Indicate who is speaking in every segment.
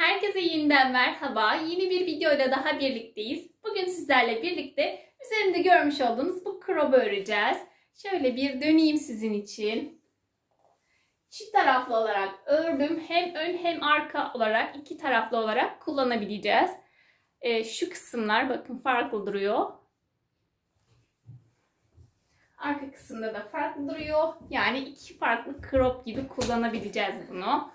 Speaker 1: Herkese yeniden merhaba. Yeni bir videoyla daha birlikteyiz. Bugün sizlerle birlikte üzerinde görmüş olduğunuz bu krobu öreceğiz. Şöyle bir döneyim sizin için. Çift taraflı olarak ördüm. Hem ön hem arka olarak iki taraflı olarak kullanabileceğiz. Ee, şu kısımlar bakın farklı duruyor. Arka kısımda da farklı duruyor. Yani iki farklı krop gibi kullanabileceğiz bunu.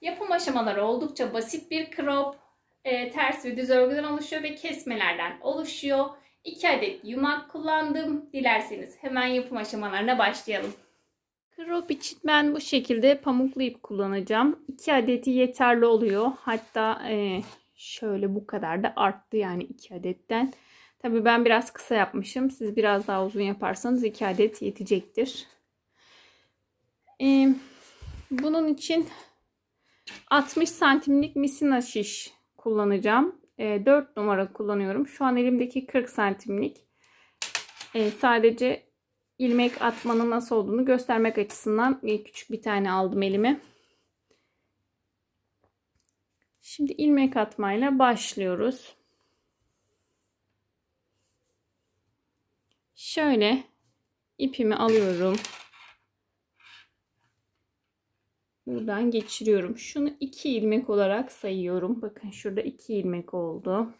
Speaker 1: Yapım aşamaları oldukça basit bir crop, e, ters ve düz örgüden oluşuyor ve kesmelerden oluşuyor. 2 adet yumak kullandım. Dilerseniz hemen yapım aşamalarına başlayalım. Crop için ben bu şekilde pamuklu ip kullanacağım. 2 adeti yeterli oluyor. Hatta e, şöyle bu kadar da arttı yani 2 adetten. Tabii ben biraz kısa yapmışım. Siz biraz daha uzun yaparsanız 2 adet yetecektir. E, bunun için 60 santimlik misina şiş kullanacağım. E, 4 numara kullanıyorum. Şu an elimdeki 40 santimlik. E, sadece ilmek atmanın nasıl olduğunu göstermek açısından e, küçük bir tane aldım elime. Şimdi ilmek atmayla başlıyoruz. Şöyle ipimi alıyorum buradan geçiriyorum. Şunu iki ilmek olarak sayıyorum. Bakın şurada iki ilmek oldu.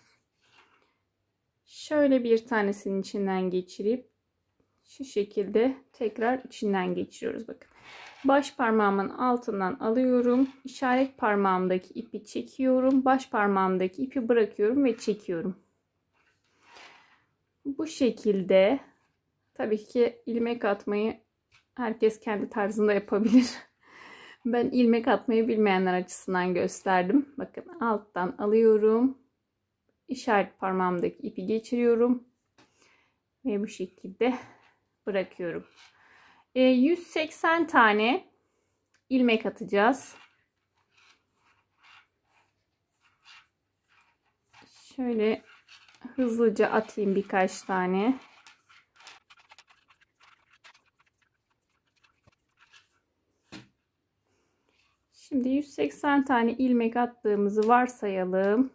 Speaker 1: Şöyle bir tanesinin içinden geçirip şu şekilde tekrar içinden geçiriyoruz. Bakın baş parmağımın altından alıyorum. İşaret parmağımdaki ipi çekiyorum. Baş parmağımdaki ipi bırakıyorum ve çekiyorum. Bu şekilde tabii ki ilmek atmayı herkes kendi tarzında yapabilir. Ben ilmek atmayı bilmeyenler açısından gösterdim. Bakın alttan alıyorum. İşaret parmağımdaki ipi geçiriyorum. Ve bu şekilde bırakıyorum. E, 180 tane ilmek atacağız. Şöyle hızlıca atayım birkaç tane. Şimdi 180 tane ilmek attığımızı varsayalım.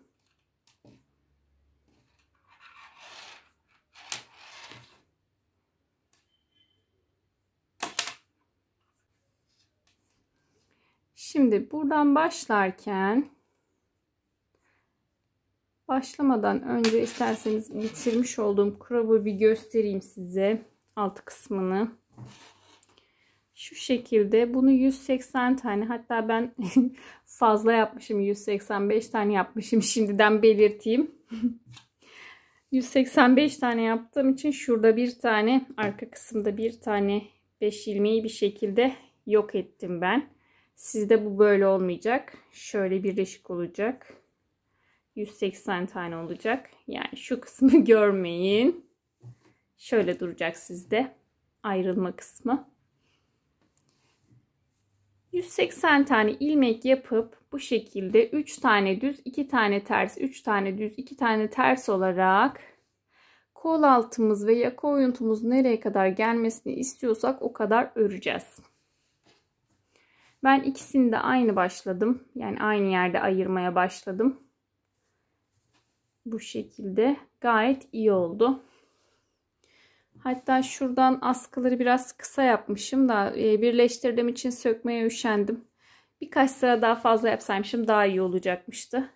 Speaker 1: Şimdi buradan başlarken başlamadan önce isterseniz bitirmiş olduğum kurabı bir göstereyim size alt kısmını şu şekilde bunu 180 tane hatta ben fazla yapmışım 185 tane yapmışım şimdiden belirteyim. 185 tane yaptığım için şurada bir tane arka kısımda bir tane 5 ilmeği bir şekilde yok ettim ben. Sizde bu böyle olmayacak. Şöyle birleşik olacak. 180 tane olacak. Yani şu kısmı görmeyin. Şöyle duracak sizde ayrılma kısmı. 180 tane ilmek yapıp bu şekilde 3 tane düz, 2 tane ters, 3 tane düz, 2 tane ters olarak kol altımız ve yaka oyuntumuz nereye kadar gelmesini istiyorsak o kadar öreceğiz. Ben ikisini de aynı başladım. Yani aynı yerde ayırmaya başladım. Bu şekilde gayet iyi oldu. Hatta şuradan askıları biraz kısa yapmışım da e, birleştirdiğim için sökmeye üşendim. Birkaç sıra daha fazla yapsaymışım daha iyi olacakmıştı.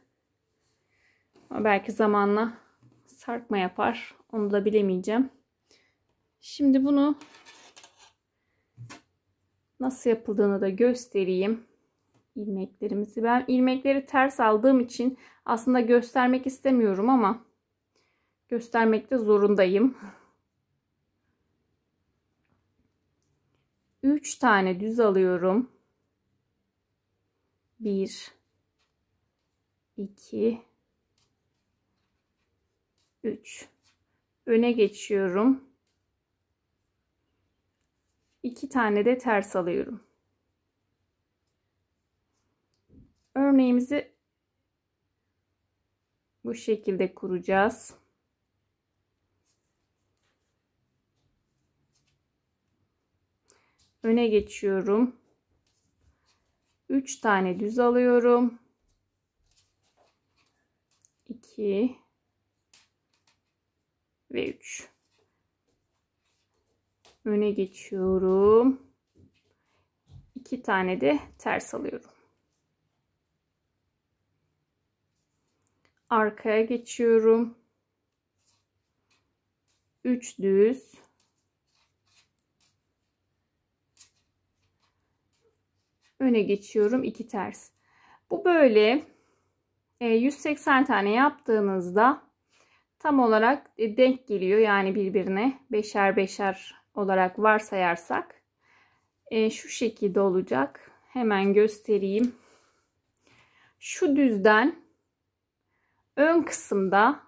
Speaker 1: Ama belki zamanla sarkma yapar. Onu da bilemeyeceğim. Şimdi bunu nasıl yapıldığını da göstereyim. İlmeklerimizi ben ilmekleri ters aldığım için aslında göstermek istemiyorum ama göstermekte zorundayım. 3 tane düz alıyorum. 1 2 3 Öne geçiyorum. 2 tane de ters alıyorum. Örneğimizi bu şekilde kuracağız. öne geçiyorum. 3 tane düz alıyorum. 2 ve 3 öne geçiyorum. 2 tane de ters alıyorum. Arkaya geçiyorum. 3 düz öne geçiyorum iki ters. Bu böyle 180 e, tane yaptığınızda tam olarak e, denk geliyor yani birbirine beşer beşer olarak varsayarsak e, şu şekilde olacak. Hemen göstereyim. Şu düzden ön kısımda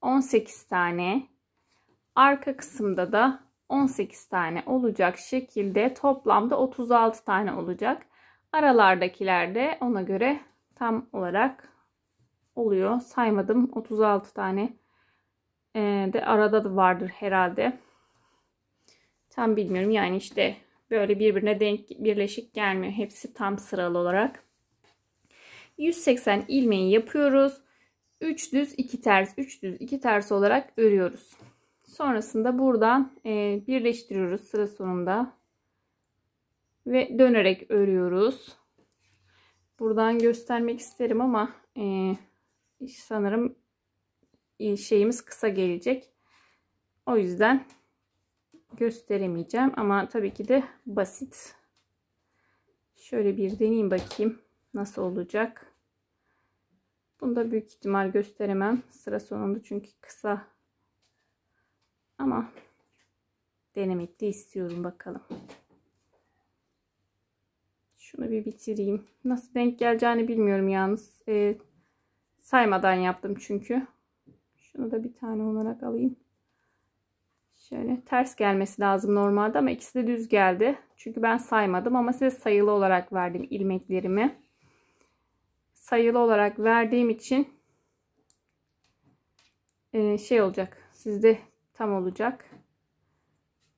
Speaker 1: 18 tane, arka kısımda da 18 tane olacak şekilde toplamda 36 tane olacak. Aralardakiler de ona göre tam olarak oluyor. Saymadım 36 tane e, de arada da vardır herhalde. Tam bilmiyorum yani işte böyle birbirine denk birleşik gelmiyor. Hepsi tam sıralı olarak. 180 ilmeği yapıyoruz. 3 düz 2 ters 3 düz 2 ters olarak örüyoruz. Sonrasında buradan e, birleştiriyoruz sıra sonunda ve dönerek örüyoruz. Buradan göstermek isterim ama e, sanırım e, şeyimiz kısa gelecek. O yüzden gösteremeyeceğim ama tabii ki de basit. Şöyle bir deneyeyim bakayım nasıl olacak. Bunu da büyük ihtimal gösteremem sıra sonunda çünkü kısa. Ama denemek de istiyorum bakalım. Şunu bir bitireyim. Nasıl denk geleceğini bilmiyorum yalnız. Ee, saymadan yaptım çünkü. Şunu da bir tane olarak alayım. Şöyle ters gelmesi lazım normalde ama ikisi de düz geldi. Çünkü ben saymadım ama size sayılı olarak verdim ilmeklerimi. Sayılı olarak verdiğim için e, şey olacak. Sizde tam olacak.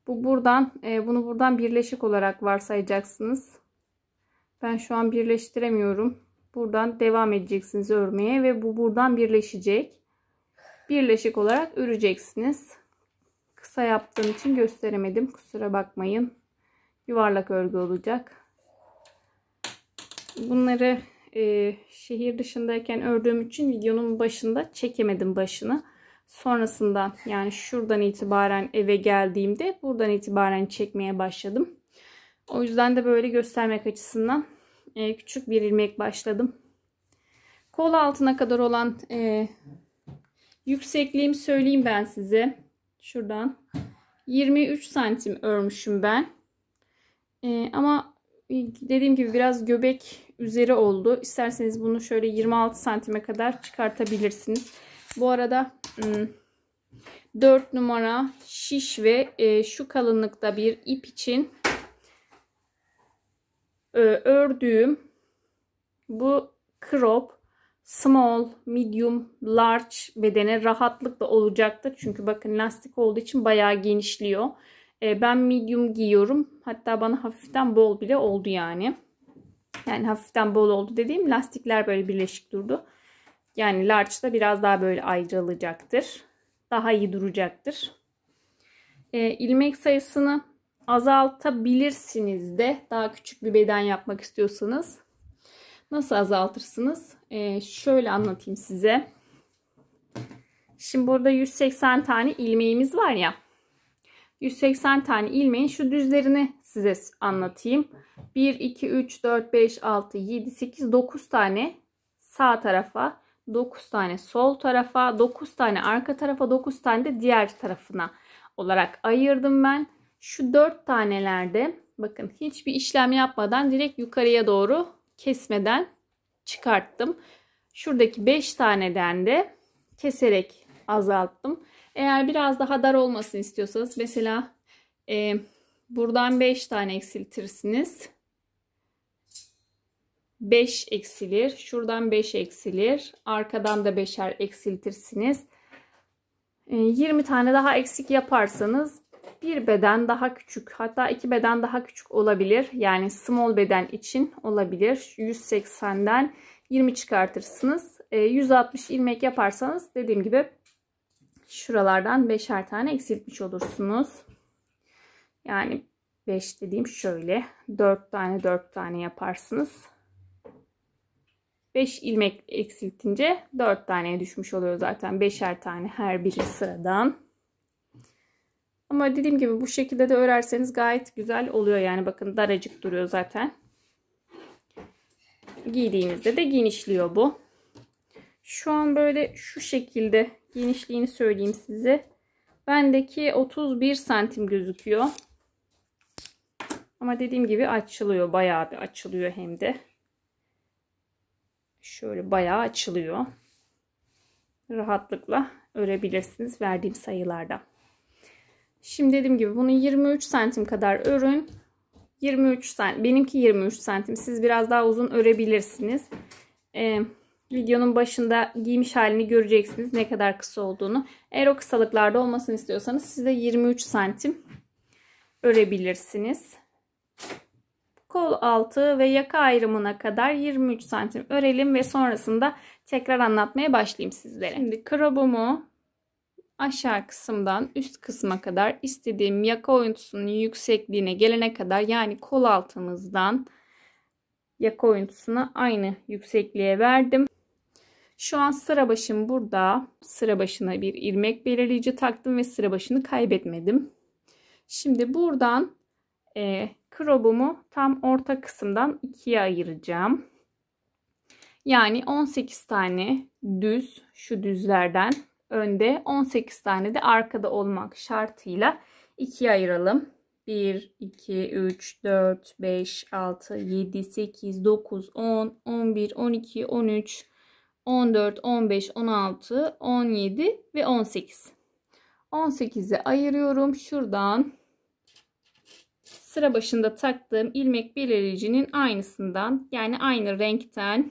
Speaker 1: Bu buradan e, bunu buradan birleşik olarak varsayacaksınız. Ben şu an birleştiremiyorum. Buradan devam edeceksiniz örmeye ve bu buradan birleşecek. Birleşik olarak öreceksiniz. Kısa yaptığım için gösteremedim. Kusura bakmayın. Yuvarlak örgü olacak. Bunları e, şehir dışındayken ördüğüm için videonun başında çekemedim başını. Sonrasından yani şuradan itibaren eve geldiğimde buradan itibaren çekmeye başladım. O yüzden de böyle göstermek açısından e, küçük bir ilmek başladım. Kol altına kadar olan e, yüksekliğimi söyleyeyim ben size. Şuradan 23 santim örmüşüm ben. E, ama dediğim gibi biraz göbek üzeri oldu. İsterseniz bunu şöyle 26 santime kadar çıkartabilirsiniz. Bu arada 4 hmm, numara şiş ve şu kalınlıkta bir ip için ee, ördüğüm bu crop small, medium, large bedene rahatlıkla olacaktır. Çünkü bakın lastik olduğu için bayağı genişliyor. Ee, ben medium giyiyorum. Hatta bana hafiften bol bile oldu yani. Yani hafiften bol oldu dediğim lastikler böyle birleşik durdu. Yani large da biraz daha böyle ayrılacaktır. Daha iyi duracaktır. E, ilmek sayısını azaltabilirsiniz de daha küçük bir beden yapmak istiyorsanız. Nasıl azaltırsınız? Ee, şöyle anlatayım size. Şimdi burada 180 tane ilmeğimiz var ya. 180 tane ilmeğin şu düzlerini size anlatayım. 1, 2, 3, 4, 5, 6, 7, 8, 9 tane sağ tarafa, 9 tane sol tarafa, 9 tane arka tarafa, 9 tane de diğer tarafına olarak ayırdım ben. Şu dört tanelerde bakın hiçbir işlem yapmadan direkt yukarıya doğru kesmeden çıkarttım. Şuradaki beş taneden de keserek azalttım. Eğer biraz daha dar olmasını istiyorsanız mesela e, buradan beş tane eksiltirsiniz. 5 eksilir. Şuradan 5 eksilir. Arkadan da 5'er eksiltirsiniz. E, 20 tane daha eksik yaparsanız bir beden daha küçük hatta iki beden daha küçük olabilir. Yani small beden için olabilir. 180'den 20 çıkartırsınız. 160 e, ilmek yaparsanız dediğim gibi şuralardan 5'er tane eksiltmiş olursunuz. Yani 5 dediğim şöyle 4 tane 4 tane yaparsınız. 5 ilmek eksiltince 4 taneye düşmüş oluyor zaten. 5'er tane her biri sıradan. Ama dediğim gibi bu şekilde de örerseniz gayet güzel oluyor. Yani bakın daracık duruyor zaten. Giydiğinizde de genişliyor bu. Şu an böyle şu şekilde genişliğini söyleyeyim size. Bendeki 31 santim gözüküyor. Ama dediğim gibi açılıyor. Bayağı bir açılıyor hem de. Şöyle bayağı açılıyor. Rahatlıkla örebilirsiniz verdiğim sayılarda. Şimdi dediğim gibi bunu 23 santim kadar örün. 23 santim. Benimki 23 santim. Siz biraz daha uzun örebilirsiniz. Ee, videonun başında giymiş halini göreceksiniz. Ne kadar kısa olduğunu. Eğer o kısalıklarda olmasını istiyorsanız siz de 23 santim örebilirsiniz. Kol altı ve yaka ayrımına kadar 23 santim örelim ve sonrasında tekrar anlatmaya başlayayım sizlere. Şimdi krobumu aşağı kısımdan üst kısma kadar istediğim yaka oyuntusunun yüksekliğine gelene kadar yani kol altımızdan yaka oyuntusuna aynı yüksekliğe verdim. Şu an sıra başım burada. Sıra başına bir ilmek belirleyici taktım ve sıra başını kaybetmedim. Şimdi buradan e, krobumu tam orta kısımdan ikiye ayıracağım. Yani 18 tane düz şu düzlerden önde 18 tane de arkada olmak şartıyla ikiye ayıralım. 1, 2, 3, 4, 5, 6, 7, 8, 9, 10, 11, 12, 13, 14, 15, 16, 17 ve 18. 18'e ayırıyorum. Şuradan sıra başında taktığım ilmek belirleyicinin aynısından yani aynı renkten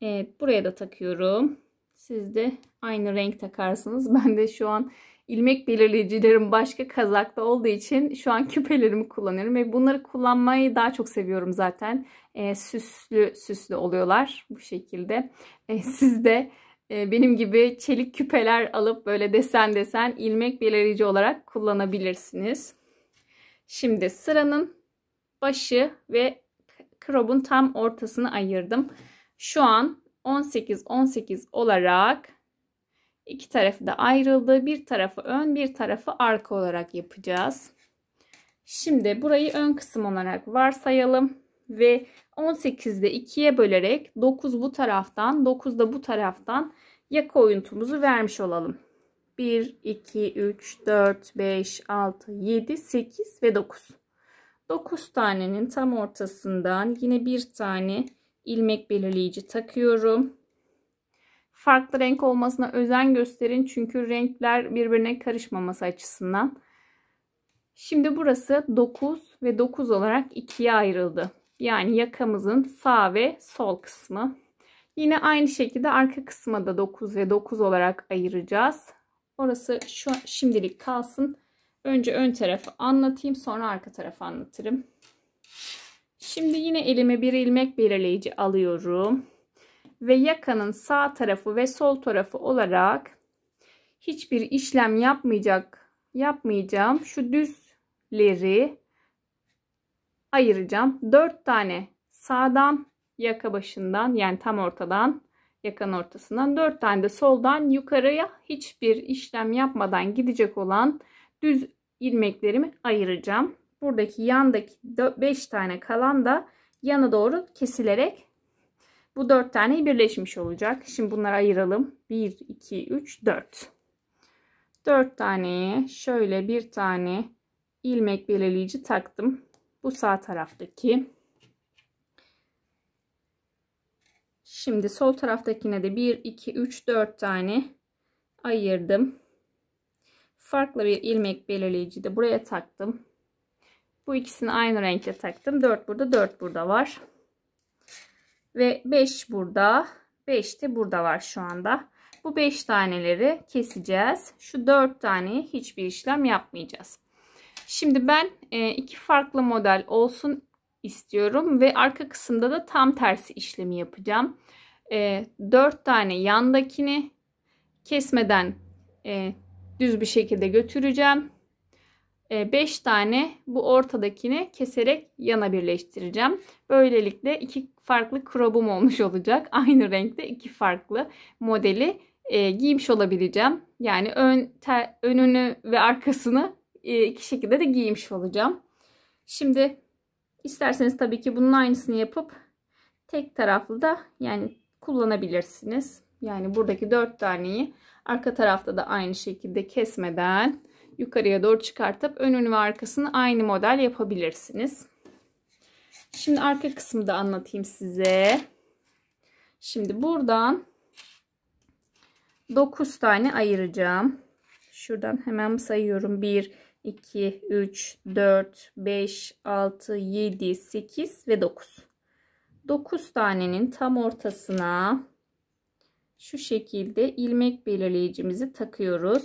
Speaker 1: evet buraya da takıyorum. Siz de aynı renk takarsınız. Ben de şu an ilmek belirleyicilerim başka kazakta olduğu için şu an küpelerimi kullanıyorum. Ve bunları kullanmayı daha çok seviyorum zaten. E, süslü süslü oluyorlar bu şekilde. E, siz de e, benim gibi çelik küpeler alıp böyle desen desen ilmek belirleyici olarak kullanabilirsiniz. Şimdi sıranın başı ve krobun tam ortasını ayırdım. Şu an 18 18 olarak iki tarafı da ayrıldı. Bir tarafı ön bir tarafı arka olarak yapacağız. Şimdi burayı ön kısım olarak varsayalım ve 18'de 2'ye bölerek 9 bu taraftan 9 da bu taraftan yaka oyuntumuzu vermiş olalım. 1, 2, 3, 4, 5, 6, 7, 8 ve 9. 9 tanenin tam ortasından yine bir tane ilmek belirleyici takıyorum. Farklı renk olmasına özen gösterin çünkü renkler birbirine karışmaması açısından. Şimdi burası 9 ve 9 olarak ikiye ayrıldı. Yani yakamızın sağ ve sol kısmı. Yine aynı şekilde arka kısma da 9 ve 9 olarak ayıracağız. Orası şu şimdilik kalsın. Önce ön tarafı anlatayım sonra arka tarafı anlatırım. Şimdi yine elime bir ilmek belirleyici alıyorum. Ve yakanın sağ tarafı ve sol tarafı olarak hiçbir işlem yapmayacak yapmayacağım. Şu düzleri ayıracağım. 4 tane sağdan yaka başından yani tam ortadan yakan ortasından 4 tane de soldan yukarıya hiçbir işlem yapmadan gidecek olan düz ilmeklerimi ayıracağım buradaki yandaki 5 tane kalan da yana doğru kesilerek bu 4 tane birleşmiş olacak. Şimdi bunları ayıralım. 1, 2, 3, 4. 4 taneye şöyle bir tane ilmek belirleyici taktım. Bu sağ taraftaki. Şimdi sol taraftakine de 1, 2, 3, 4 tane ayırdım. Farklı bir ilmek belirleyici de buraya taktım. Bu ikisini aynı renkle taktım. 4 burada 4 burada var. Ve 5 burada 5 de burada var şu anda. Bu 5 taneleri keseceğiz. Şu 4 tane hiçbir işlem yapmayacağız. Şimdi ben e, iki farklı model olsun istiyorum ve arka kısımda da tam tersi işlemi yapacağım. 4 e, tane yandakini kesmeden e, düz bir şekilde götüreceğim. 5 ee, tane bu ortadakini keserek yana birleştireceğim. Böylelikle iki farklı krobum olmuş olacak. Aynı renkte iki farklı modeli e, giymiş olabileceğim. Yani ön te, önünü ve arkasını e, iki şekilde de giymiş olacağım. Şimdi isterseniz tabii ki bunun aynısını yapıp tek taraflı da yani kullanabilirsiniz. Yani buradaki dört taneyi arka tarafta da aynı şekilde kesmeden yukarıya doğru çıkartıp önünü ve arkasını aynı model yapabilirsiniz. Şimdi arka kısmı da anlatayım size. Şimdi buradan 9 tane ayıracağım. Şuradan hemen sayıyorum. 1, 2, 3, 4, 5, 6, 7, 8 ve 9. 9 tanenin tam ortasına şu şekilde ilmek belirleyicimizi takıyoruz.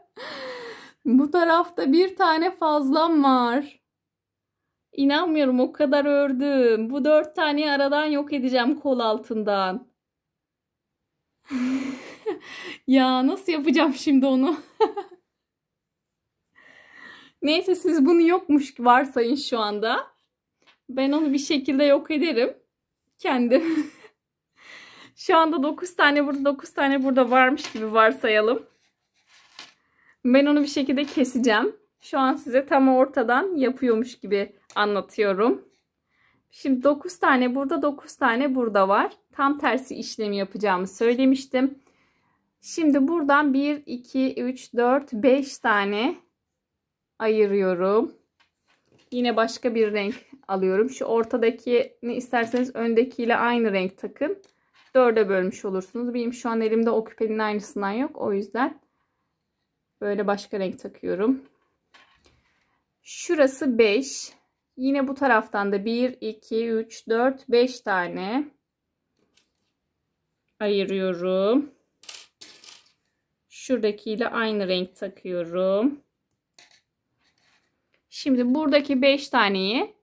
Speaker 1: Bu tarafta bir tane fazlam var. İnanmıyorum o kadar ördüm. Bu dört tane aradan yok edeceğim kol altından. ya nasıl yapacağım şimdi onu? Neyse siz bunu yokmuş varsayın şu anda. Ben onu bir şekilde yok ederim. Kendim. şu anda 9 tane burada 9 tane burada varmış gibi varsayalım. Ben onu bir şekilde keseceğim. Şu an size tam ortadan yapıyormuş gibi anlatıyorum. Şimdi 9 tane burada 9 tane burada var. Tam tersi işlemi yapacağımı söylemiştim. Şimdi buradan 1, 2, 3, 4, 5 tane ayırıyorum. Yine başka bir renk alıyorum. Şu ortadakini isterseniz öndekiyle aynı renk takın. Dörde bölmüş olursunuz. Benim şu an elimde o küpenin aynısından yok. O yüzden Böyle başka renk takıyorum. Şurası 5. Yine bu taraftan da 1, 2, 3, 4, 5 tane ayırıyorum. Şuradakiyle aynı renk takıyorum. Şimdi buradaki 5 taneyi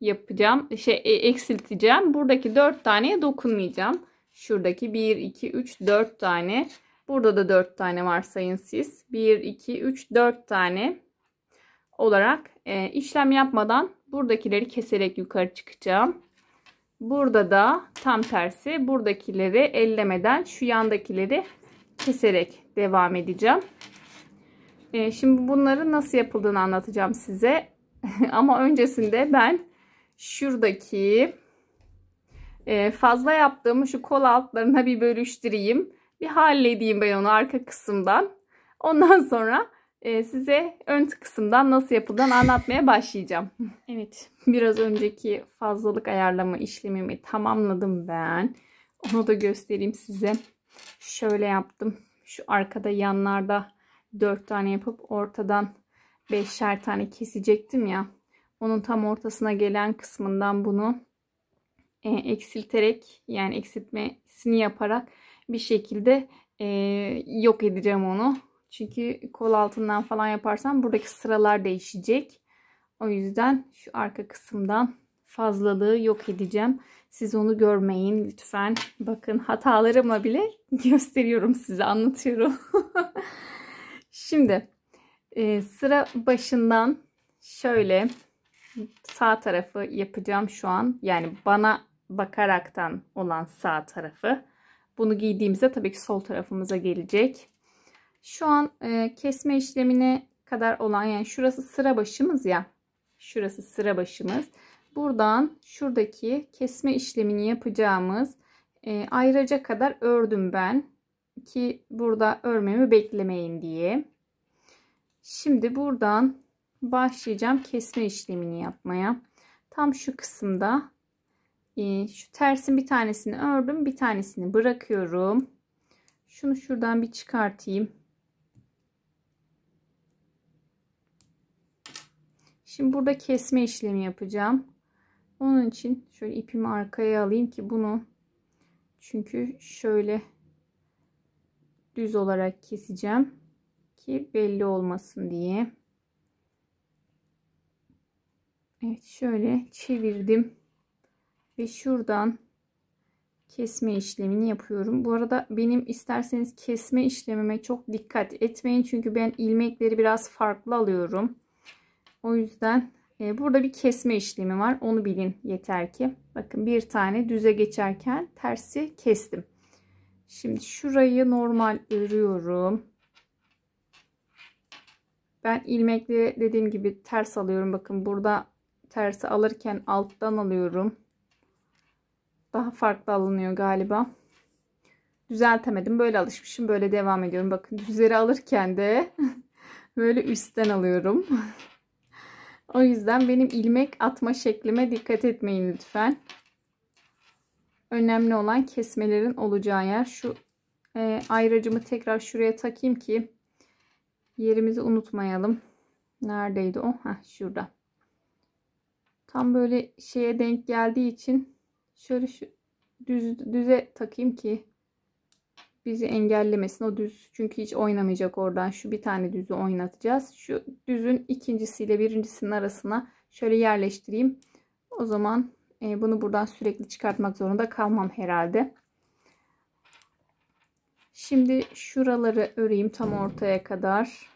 Speaker 1: yapacağım. Şey e, eksilteceğim. Buradaki 4 taneye dokunmayacağım. Şuradaki 1 2 3 4 tane Burada da 4 tane varsayın siz. 1, 2, 3, 4 tane olarak e, işlem yapmadan buradakileri keserek yukarı çıkacağım. Burada da tam tersi buradakileri ellemeden şu yandakileri keserek devam edeceğim. E, şimdi bunları nasıl yapıldığını anlatacağım size. Ama öncesinde ben şuradaki e, fazla yaptığımı şu kol altlarına bir bölüştüreyim. Bir halledeyim ben onu arka kısımdan. Ondan sonra e, size ön kısımdan nasıl yapıldığını anlatmaya başlayacağım. evet. Biraz önceki fazlalık ayarlama işlemimi tamamladım ben. Onu da göstereyim size. Şöyle yaptım. Şu arkada yanlarda 4 tane yapıp ortadan 5'er tane kesecektim ya. Onun tam ortasına gelen kısmından bunu e, eksilterek yani eksiltmesini yaparak bir şekilde e, yok edeceğim onu. Çünkü kol altından falan yaparsam buradaki sıralar değişecek. O yüzden şu arka kısımdan fazlalığı yok edeceğim. Siz onu görmeyin lütfen. Bakın hatalarımla bile gösteriyorum size anlatıyorum. Şimdi e, sıra başından şöyle sağ tarafı yapacağım şu an. Yani bana bakaraktan olan sağ tarafı. Bunu giydiğimizde tabii ki sol tarafımıza gelecek. Şu an e, kesme işlemine kadar olan yani şurası sıra başımız ya. Şurası sıra başımız. Buradan şuradaki kesme işlemini yapacağımız e, ayıraca kadar ördüm ben. Ki burada örmemi beklemeyin diye. Şimdi buradan başlayacağım kesme işlemini yapmaya. Tam şu kısımda ee, şu tersin bir tanesini ördüm bir tanesini bırakıyorum şunu şuradan bir çıkartayım şimdi burada kesme işlemi yapacağım onun için şöyle ipimi arkaya alayım ki bunu çünkü şöyle düz olarak keseceğim ki belli olmasın diye Evet şöyle çevirdim ve şuradan kesme işlemini yapıyorum. Bu arada benim isterseniz kesme işlemime çok dikkat etmeyin. Çünkü ben ilmekleri biraz farklı alıyorum. O yüzden e, burada bir kesme işlemi var. Onu bilin yeter ki. Bakın bir tane düze geçerken tersi kestim. Şimdi şurayı normal örüyorum. Ben ilmekleri dediğim gibi ters alıyorum. Bakın burada tersi alırken alttan alıyorum daha farklı alınıyor galiba. Düzeltemedim. Böyle alışmışım. Böyle devam ediyorum. Bakın düzleri alırken de böyle üstten alıyorum. o yüzden benim ilmek atma şeklime dikkat etmeyin lütfen. Önemli olan kesmelerin olacağı yer. Şu e, ayracımı tekrar şuraya takayım ki yerimizi unutmayalım. Neredeydi o? Heh, şurada. Tam böyle şeye denk geldiği için Şöyle şu düz, düze takayım ki bizi engellemesin o düz. Çünkü hiç oynamayacak oradan. Şu bir tane düzü oynatacağız. Şu düzün ikincisiyle birincisinin arasına şöyle yerleştireyim. O zaman e, bunu buradan sürekli çıkartmak zorunda kalmam herhalde. Şimdi şuraları öreyim tam ortaya kadar.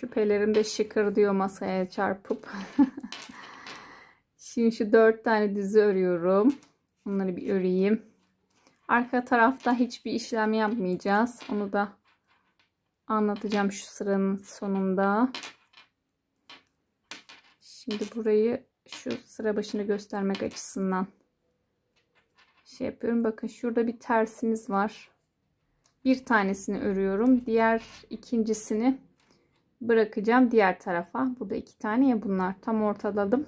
Speaker 1: Küpelerim de şıkır diyor masaya çarpıp. Şimdi şu dört tane dizi örüyorum. Bunları bir öreyim. Arka tarafta hiçbir işlem yapmayacağız. Onu da anlatacağım şu sıranın sonunda. Şimdi burayı şu sıra başını göstermek açısından şey yapıyorum. Bakın şurada bir tersimiz var. Bir tanesini örüyorum. Diğer ikincisini bırakacağım diğer tarafa. Burada iki tane ya bunlar. Tam ortaladım.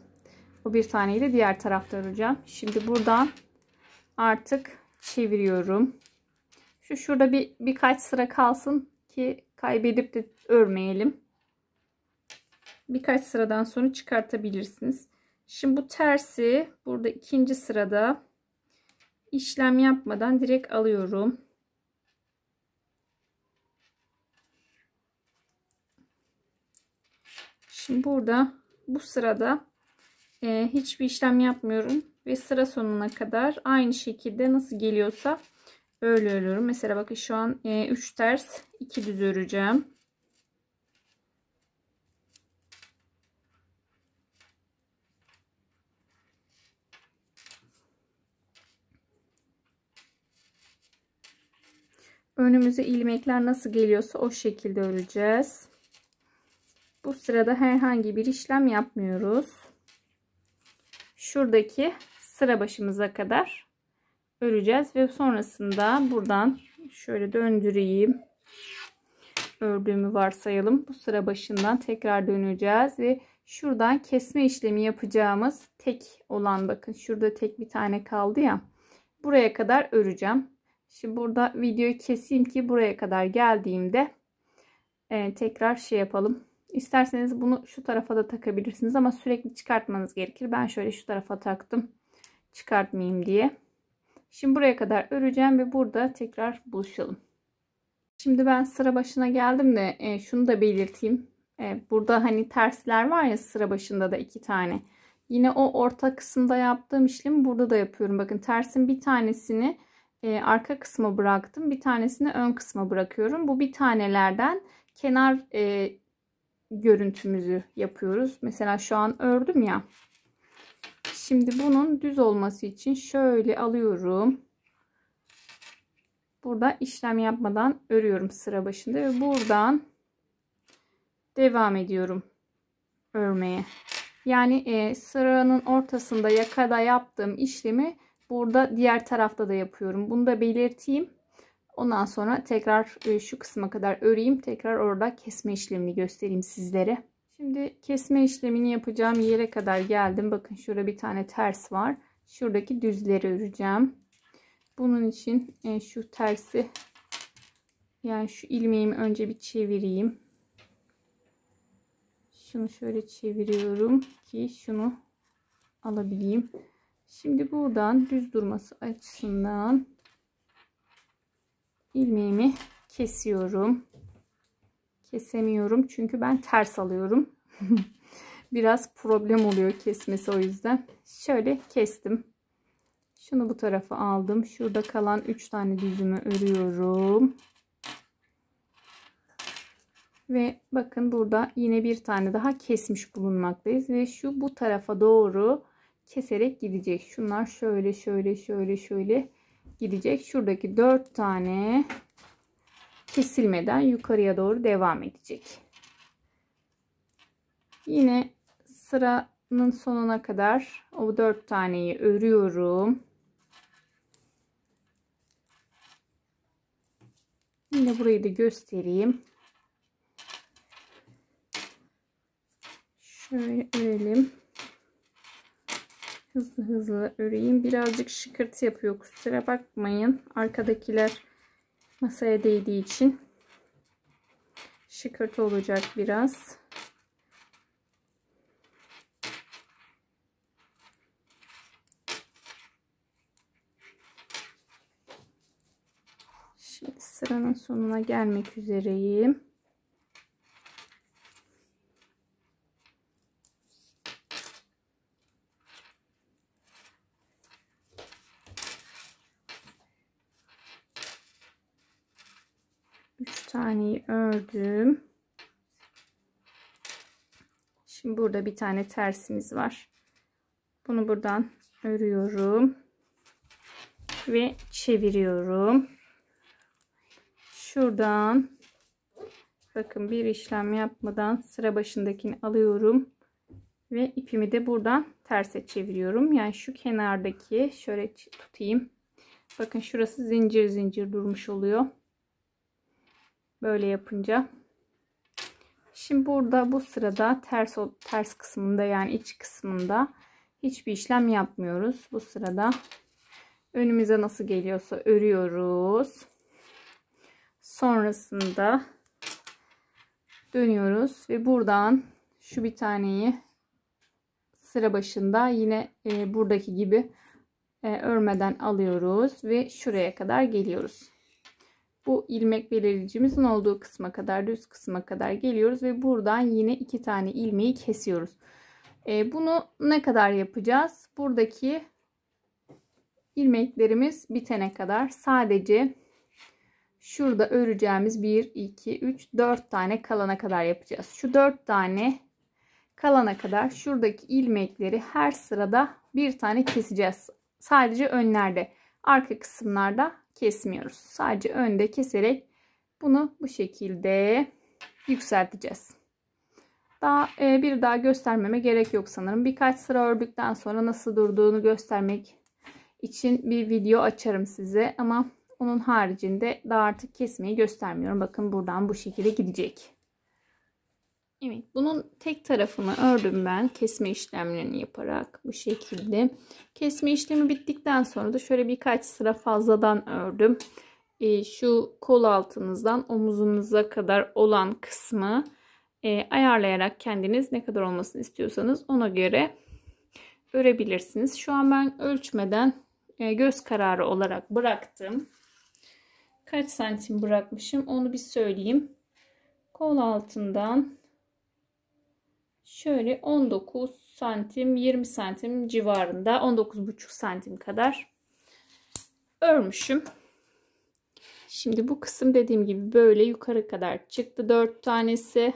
Speaker 1: Bu bir taneyi de diğer tarafta öreceğim. Şimdi buradan artık çeviriyorum. Şu şurada bir birkaç sıra kalsın ki kaybedip de örmeyelim. Birkaç sıradan sonra çıkartabilirsiniz. Şimdi bu tersi burada ikinci sırada işlem yapmadan direkt alıyorum. Şimdi burada bu sırada e, hiçbir işlem yapmıyorum ve sıra sonuna kadar aynı şekilde nasıl geliyorsa öyle örüyorum. Mesela bakın şu an 3 e, ters 2 düz öreceğim. Önümüze ilmekler nasıl geliyorsa o şekilde öreceğiz. Bu sırada herhangi bir işlem yapmıyoruz. Şuradaki sıra başımıza kadar öreceğiz ve sonrasında buradan şöyle döndüreyim. Ördüğümü varsayalım. Bu sıra başından tekrar döneceğiz ve şuradan kesme işlemi yapacağımız tek olan bakın şurada tek bir tane kaldı ya. Buraya kadar öreceğim. Şimdi burada videoyu keseyim ki buraya kadar geldiğimde e, tekrar şey yapalım. İsterseniz bunu şu tarafa da takabilirsiniz ama sürekli çıkartmanız gerekir. Ben şöyle şu tarafa taktım çıkartmayayım diye. Şimdi buraya kadar öreceğim ve burada tekrar buluşalım. Şimdi ben sıra başına geldim de e, şunu da belirteyim. E, burada hani tersler var ya sıra başında da iki tane. Yine o orta kısımda yaptığım işlemi burada da yapıyorum. Bakın tersin bir tanesini e, arka kısma bıraktım. Bir tanesini ön kısma bırakıyorum. Bu bir tanelerden kenar e, görüntümüzü yapıyoruz. Mesela şu an ördüm ya. Şimdi bunun düz olması için şöyle alıyorum. Burada işlem yapmadan örüyorum sıra başında ve buradan devam ediyorum örmeye. Yani e, sıranın ortasında yakada yaptığım işlemi burada diğer tarafta da yapıyorum. Bunu da belirteyim. Ondan sonra tekrar e, şu kısma kadar öreyim. Tekrar orada kesme işlemini göstereyim sizlere. Şimdi kesme işlemini yapacağım yere kadar geldim. Bakın şurada bir tane ters var. Şuradaki düzleri öreceğim. Bunun için e, şu tersi yani şu ilmeğimi önce bir çevireyim. Şunu şöyle çeviriyorum ki şunu alabileyim. Şimdi buradan düz durması açısından ilmeğimi kesiyorum. Kesemiyorum çünkü ben ters alıyorum. Biraz problem oluyor kesmesi o yüzden. Şöyle kestim. Şunu bu tarafa aldım. Şurada kalan 3 tane düzümü örüyorum. Ve bakın burada yine bir tane daha kesmiş bulunmaktayız. Ve şu bu tarafa doğru keserek gidecek. Şunlar şöyle şöyle şöyle şöyle gidecek. Şuradaki 4 tane kesilmeden yukarıya doğru devam edecek. Yine sıranın sonuna kadar o 4 taneyi örüyorum. Yine burayı da göstereyim. Şöyle örelim hızlı hızlı öreyim. Birazcık şıkırtı yapıyor. Kusura bakmayın. Arkadakiler masaya değdiği için şıkırtı olacak biraz. Şimdi sıranın sonuna gelmek üzereyim. ördüm. Şimdi burada bir tane tersimiz var. Bunu buradan örüyorum. Ve çeviriyorum. Şuradan bakın bir işlem yapmadan sıra başındakini alıyorum. Ve ipimi de buradan terse çeviriyorum. Yani şu kenardaki şöyle tutayım. Bakın şurası zincir zincir durmuş oluyor. Böyle yapınca. Şimdi burada bu sırada ters ters kısmında yani iç kısmında hiçbir işlem yapmıyoruz. Bu sırada önümüze nasıl geliyorsa örüyoruz. Sonrasında dönüyoruz ve buradan şu bir taneyi sıra başında yine e, buradaki gibi e, örmeden alıyoruz ve şuraya kadar geliyoruz bu ilmek belirleyicimizin olduğu kısma kadar düz kısma kadar geliyoruz ve buradan yine iki tane ilmeği kesiyoruz. E, bunu ne kadar yapacağız? Buradaki ilmeklerimiz bitene kadar sadece şurada öreceğimiz 1 2 3 4 tane kalana kadar yapacağız. Şu 4 tane kalana kadar şuradaki ilmekleri her sırada bir tane keseceğiz. Sadece önlerde, arka kısımlarda kesmiyoruz. Sadece önde keserek bunu bu şekilde yükselteceğiz. Daha e, bir daha göstermeme gerek yok sanırım. Birkaç sıra ördükten sonra nasıl durduğunu göstermek için bir video açarım size ama onun haricinde daha artık kesmeyi göstermiyorum. Bakın buradan bu şekilde gidecek. Evet bunun tek tarafını ördüm ben kesme işlemlerini yaparak bu şekilde. Kesme işlemi bittikten sonra da şöyle birkaç sıra fazladan ördüm. E, şu kol altınızdan omuzunuza kadar olan kısmı e, ayarlayarak kendiniz ne kadar olmasını istiyorsanız ona göre örebilirsiniz. Şu an ben ölçmeden e, göz kararı olarak bıraktım. Kaç santim bırakmışım onu bir söyleyeyim. Kol altından şöyle 19 santim 20 santim civarında 19,5 santim kadar örmüşüm. Şimdi bu kısım dediğim gibi böyle yukarı kadar çıktı 4 tanesi.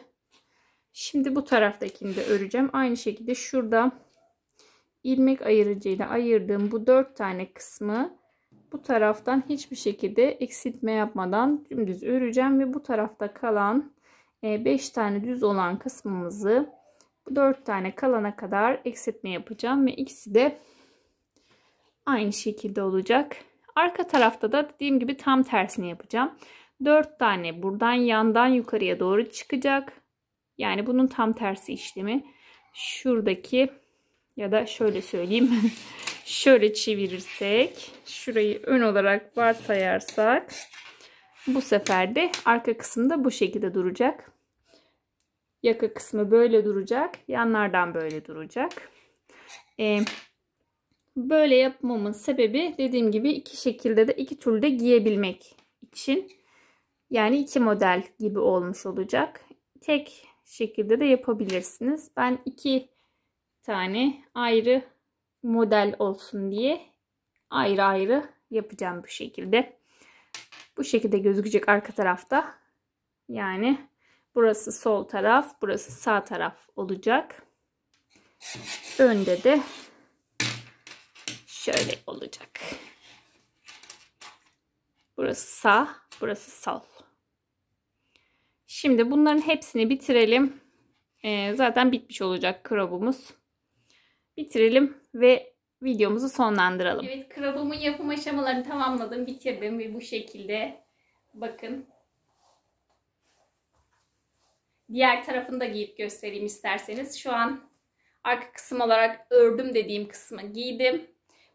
Speaker 1: Şimdi bu taraftakini de öreceğim. Aynı şekilde şurada ilmek ayırıcıyla ayırdığım bu 4 tane kısmı bu taraftan hiçbir şekilde eksiltme yapmadan dümdüz öreceğim ve bu tarafta kalan 5 e, tane düz olan kısmımızı 4 tane kalana kadar eksiltme yapacağım ve ikisi de aynı şekilde olacak. Arka tarafta da dediğim gibi tam tersini yapacağım. 4 tane buradan yandan yukarıya doğru çıkacak. Yani bunun tam tersi işlemi. Şuradaki ya da şöyle söyleyeyim. şöyle çevirirsek şurayı ön olarak varsayarsak bu sefer de arka kısımda bu şekilde duracak. Yaka kısmı böyle duracak. Yanlardan böyle duracak. Ee, böyle yapmamın sebebi dediğim gibi iki şekilde de iki türlü de giyebilmek için. Yani iki model gibi olmuş olacak. Tek şekilde de yapabilirsiniz. Ben iki tane ayrı model olsun diye ayrı ayrı yapacağım bu şekilde. Bu şekilde gözükecek arka tarafta. Yani Burası sol taraf, burası sağ taraf olacak. Önde de şöyle olacak. Burası sağ, burası sol. Şimdi bunların hepsini bitirelim. Ee, zaten bitmiş olacak krabımız. Bitirelim ve videomuzu sonlandıralım. Evet krabımın yapım aşamalarını tamamladım, bitirdim ve bu şekilde bakın diğer tarafını da giyip göstereyim isterseniz. Şu an arka kısım olarak ördüm dediğim kısmı giydim.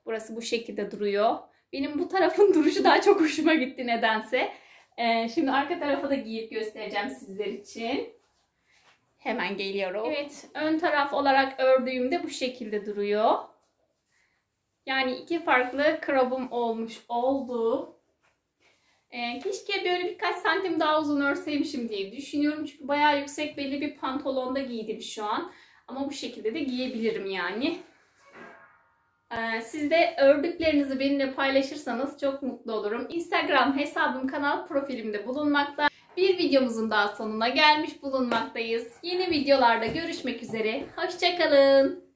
Speaker 1: Burası bu şekilde duruyor. Benim bu tarafın duruşu daha çok hoşuma gitti nedense. Ee, şimdi arka tarafa da giyip göstereceğim sizler için. Hemen geliyorum. Evet ön taraf olarak ördüğümde bu şekilde duruyor. Yani iki farklı krabım olmuş oldu. E, keşke böyle birkaç santim daha uzun örseymişim diye düşünüyorum. Çünkü bayağı yüksek belli bir pantolonda giydim şu an. Ama bu şekilde de giyebilirim yani. Ee, siz de ördüklerinizi benimle paylaşırsanız çok mutlu olurum. Instagram hesabım kanal profilimde bulunmakta. Bir videomuzun daha sonuna gelmiş bulunmaktayız. Yeni videolarda görüşmek üzere. Hoşçakalın.